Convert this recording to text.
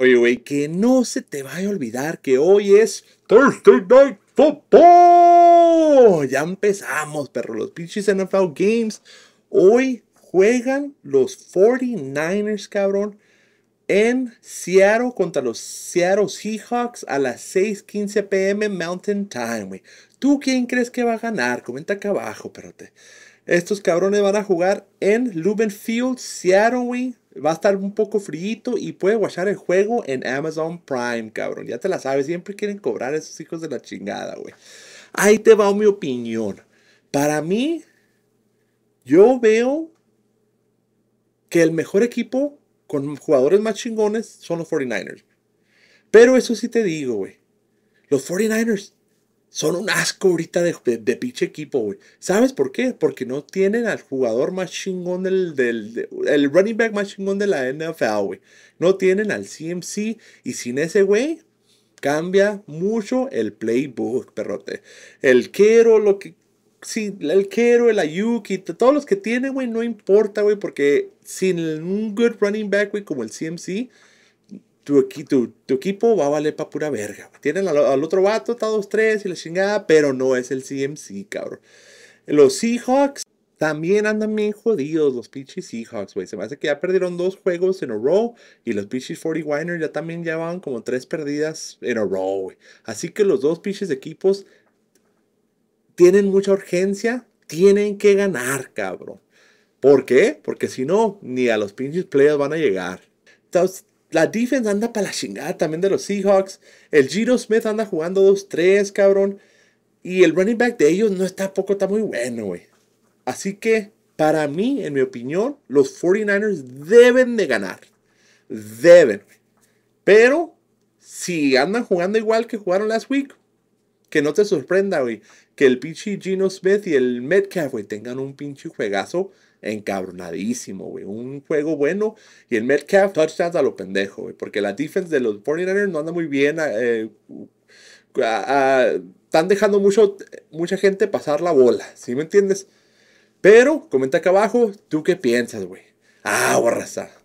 Oye, güey, que no se te vaya a olvidar que hoy es Thursday Night Football. Ya empezamos, perro. Los pinches NFL Games. Hoy juegan los 49ers, cabrón. En Seattle contra los Seattle Seahawks a las 6:15 pm Mountain Time, güey. ¿Tú quién crees que va a ganar? Comenta acá abajo, perrote. Estos cabrones van a jugar en Field, Seattle, güey. Va a estar un poco frito y puede guachar el juego en Amazon Prime, cabrón. Ya te la sabes, siempre quieren cobrar a esos hijos de la chingada, güey. Ahí te va mi opinión. Para mí, yo veo que el mejor equipo con jugadores más chingones son los 49ers. Pero eso sí te digo, güey. Los 49ers son un asco ahorita de, de, pinche equipo, güey. ¿Sabes por qué? Porque no tienen al jugador más chingón del, el running back más chingón de la NFL, güey. No tienen al CMC y sin ese güey cambia mucho el playbook, perrote. El quiero, lo que sí, el Kero, el Ayuki, todos los que tienen, güey, no importa, güey, porque sin un good running back, güey, como el CMC, tu, equipo va a valer para pura verga. Tienen al, otro vato, está dos tres y la chingada, pero no es el CMC, cabrón. Los Seahawks también andan bien jodidos, los pinches Seahawks, güey. Se me hace que ya perdieron dos juegos en a row y los pinches Forty Winer ya también llevaban como tres perdidas en a row, güey. Así que los dos pinches equipos tienen mucha urgencia, tienen que ganar, cabrón. ¿Por qué? Porque si no, ni a los pinches players van a llegar. Entonces, la defensa anda para la chingada también de los Seahawks. El Giro Smith anda jugando 2-3, cabrón. Y el running back de ellos no está poco, está muy bueno, güey. Así que, para mí, en mi opinión, los 49ers deben de ganar. Deben. Pero, si andan jugando igual que jugaron last week, que no te sorprenda, güey, que el pinche Gino Smith y el Metcalf, güey, tengan un pinche juegazo encabronadísimo, güey. Un juego bueno y el Metcalf touchdowns a lo pendejo, güey. Porque la defense de los 49ers no anda muy bien. Eh, eh, están dejando mucho, mucha gente pasar la bola, ¿sí me entiendes? Pero, comenta acá abajo, ¿tú qué piensas, güey? Ah, borrasa.